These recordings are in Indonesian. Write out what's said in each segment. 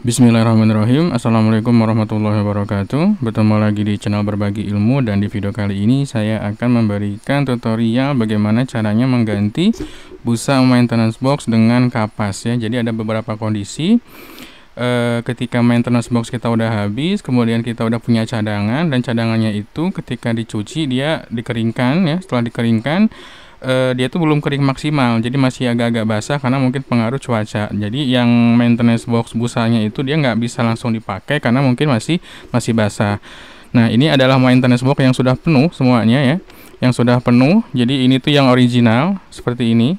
Bismillahirrahmanirrahim Assalamualaikum warahmatullahi wabarakatuh Bertemu lagi di channel berbagi ilmu Dan di video kali ini saya akan memberikan tutorial Bagaimana caranya mengganti busa maintenance box dengan kapas ya Jadi ada beberapa kondisi e, Ketika maintenance box kita udah habis Kemudian kita udah punya cadangan Dan cadangannya itu ketika dicuci dia dikeringkan ya Setelah dikeringkan uh, dia tuh belum kering maksimal jadi masih agak-agak basah karena mungkin pengaruh cuaca jadi yang maintenance box busanya itu dia nggak bisa langsung dipakai karena mungkin masih masih basah nah ini adalah maintenance box yang sudah penuh semuanya ya yang sudah penuh jadi ini tuh yang original seperti ini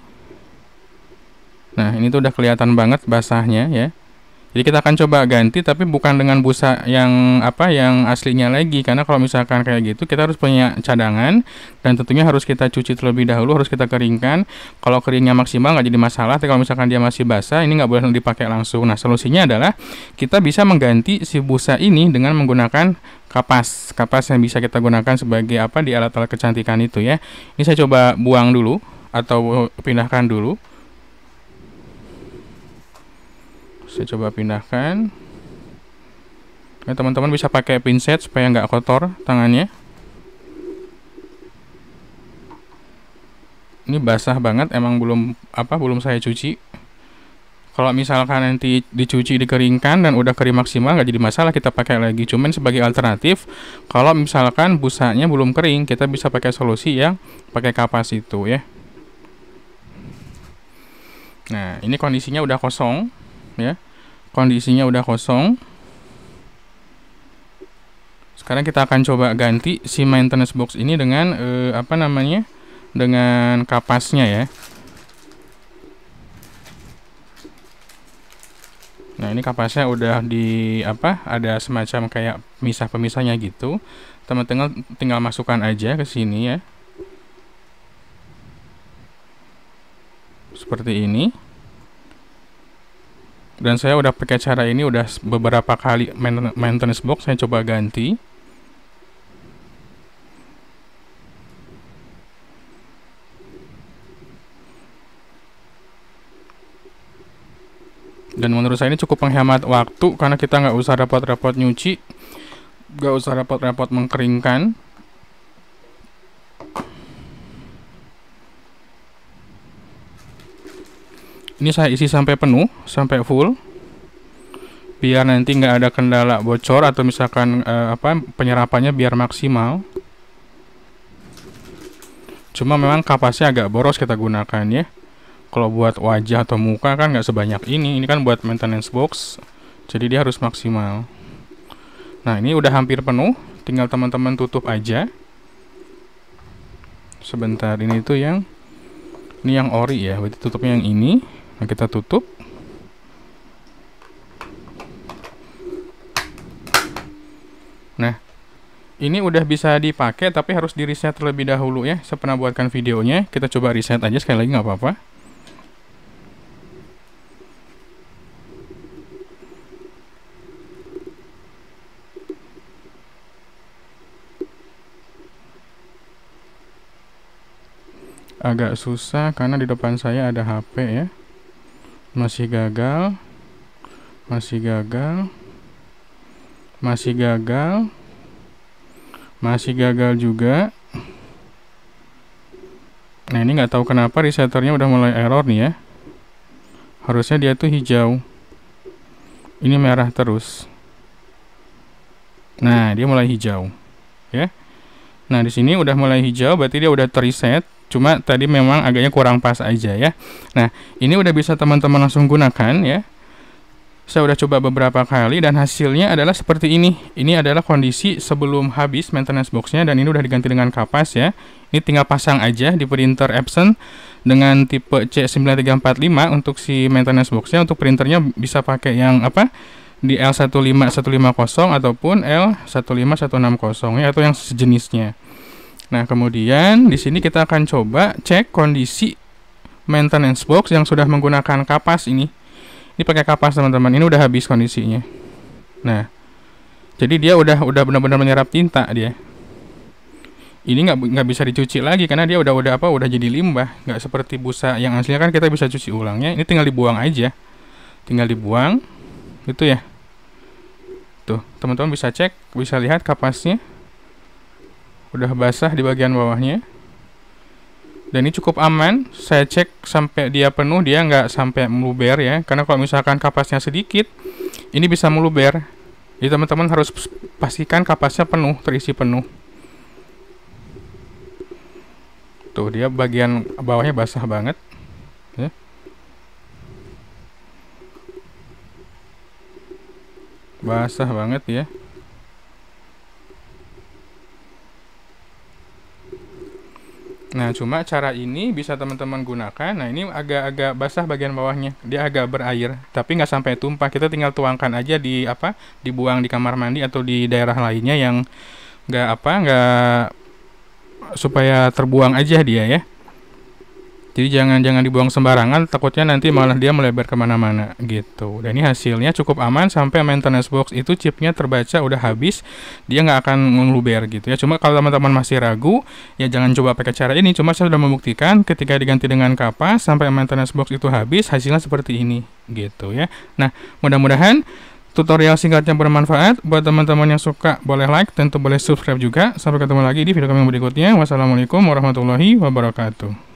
nah ini tuh udah kelihatan banget basahnya ya jadi kita akan coba ganti tapi bukan dengan busa yang apa yang aslinya lagi karena kalau misalkan kayak gitu kita harus punya cadangan dan tentunya harus kita cuci terlebih dahulu harus kita keringkan. Kalau keringnya maksimal nggak jadi masalah tapi kalau misalkan dia masih basah ini nggak boleh dipakai langsung. Nah solusinya adalah kita bisa mengganti si busa ini dengan menggunakan kapas kapas yang bisa kita gunakan sebagai apa di alat-alat kecantikan itu ya. Ini saya coba buang dulu atau pindahkan dulu. saya coba pindahkan ya teman-teman bisa pakai pinset supaya nggak kotor tangannya ini basah banget emang belum apa belum saya cuci kalau misalkan nanti dicuci dikeringkan dan udah kering maksimal nggak jadi masalah kita pakai lagi cuman sebagai alternatif kalau misalkan busanya belum kering kita bisa pakai solusi yang pakai kapas itu ya nah ini kondisinya udah kosong ya kondisinya udah kosong sekarang kita akan coba ganti si maintenance box ini dengan eh, apa namanya dengan kapasnya ya Nah ini kapasnya udah di apa ada semacam kayak misah pemisahnya gitu. Teman tinggal tinggal masukkan aja ke sini ya. Seperti ini dan saya udah pakai cara ini udah beberapa kali maintenance box saya coba ganti dan menurut saya ini cukup menghemat waktu karena kita nggak usah repot-repot nyuci nggak usah repot-repot mengkeringkan ini saya isi sampai penuh sampai full biar nanti nggak ada kendala bocor atau misalkan eh, apa penyerapannya biar maksimal cuma memang kapasnya agak boros kita gunakan ya kalau buat wajah atau muka kan nggak sebanyak ini ini kan buat maintenance box jadi dia harus maksimal nah ini udah hampir penuh tinggal teman-teman tutup aja sebentar ini itu yang ini yang ori ya berarti tutupnya yang ini Nah, kita tutup. Nah, ini udah bisa dipakai tapi harus di reset terlebih dahulu ya. Saya pernah buatkan videonya, kita coba reset aja sekali lagi nggak apa-apa. Agak susah karena di depan saya ada HP ya masih gagal masih gagal masih gagal masih gagal juga nah ini nggak tahu kenapa resetternya udah mulai error nih ya harusnya dia tuh hijau ini merah terus nah dia mulai hijau ya Nah, di sini udah mulai hijau, berarti dia udah terreset. Cuma tadi memang agaknya kurang pas aja ya. Nah, ini udah bisa teman-teman langsung gunakan ya. Saya udah coba beberapa kali dan hasilnya adalah seperti ini. Ini adalah kondisi sebelum habis maintenance boxnya dan ini udah diganti dengan kapas ya. Ini tinggal pasang aja di printer Epson dengan tipe C9345 untuk si maintenance boxnya. Untuk printernya bisa pakai yang apa? di L15150 ataupun L15160 ya atau yang sejenisnya. Nah, kemudian di sini kita akan coba cek kondisi maintenance box yang sudah menggunakan kapas ini. Ini pakai kapas teman-teman. Ini udah habis kondisinya. Nah, jadi dia udah udah benar-benar menyerap tinta dia. Ini nggak nggak bisa dicuci lagi karena dia udah udah apa udah jadi limbah. Nggak seperti busa yang aslinya kan kita bisa cuci ulangnya. Ini tinggal dibuang aja. Tinggal dibuang, gitu ya tuh gitu. teman-teman bisa cek bisa lihat kapasnya udah basah di bagian bawahnya dan ini cukup aman saya cek sampai dia penuh dia nggak sampai meluber ya karena kalau misalkan kapasnya sedikit ini bisa meluber jadi teman-teman harus pastikan kapasnya penuh terisi penuh tuh dia bagian bawahnya basah banget basah banget ya Nah cuma cara ini bisa teman-teman gunakan Nah ini agak-agak basah bagian bawahnya Dia agak berair Tapi nggak sampai tumpah Kita tinggal tuangkan aja di apa Dibuang di kamar mandi atau di daerah lainnya yang nggak apa nggak Supaya terbuang aja dia ya jadi jangan jangan dibuang sembarangan, takutnya nanti iya. malah dia melebar kemana-mana gitu. Dan ini hasilnya cukup aman sampai maintenance box itu chipnya terbaca udah habis, dia nggak akan ngeluber gitu ya. Cuma kalau teman-teman masih ragu, ya jangan coba pakai cara ini. Cuma saya sudah membuktikan ketika diganti dengan kapas sampai maintenance box itu habis, hasilnya seperti ini gitu ya. Nah mudah-mudahan tutorial singkatnya bermanfaat buat teman-teman yang suka boleh like tentu boleh subscribe juga sampai ketemu lagi di video kami berikutnya wassalamualaikum warahmatullahi wabarakatuh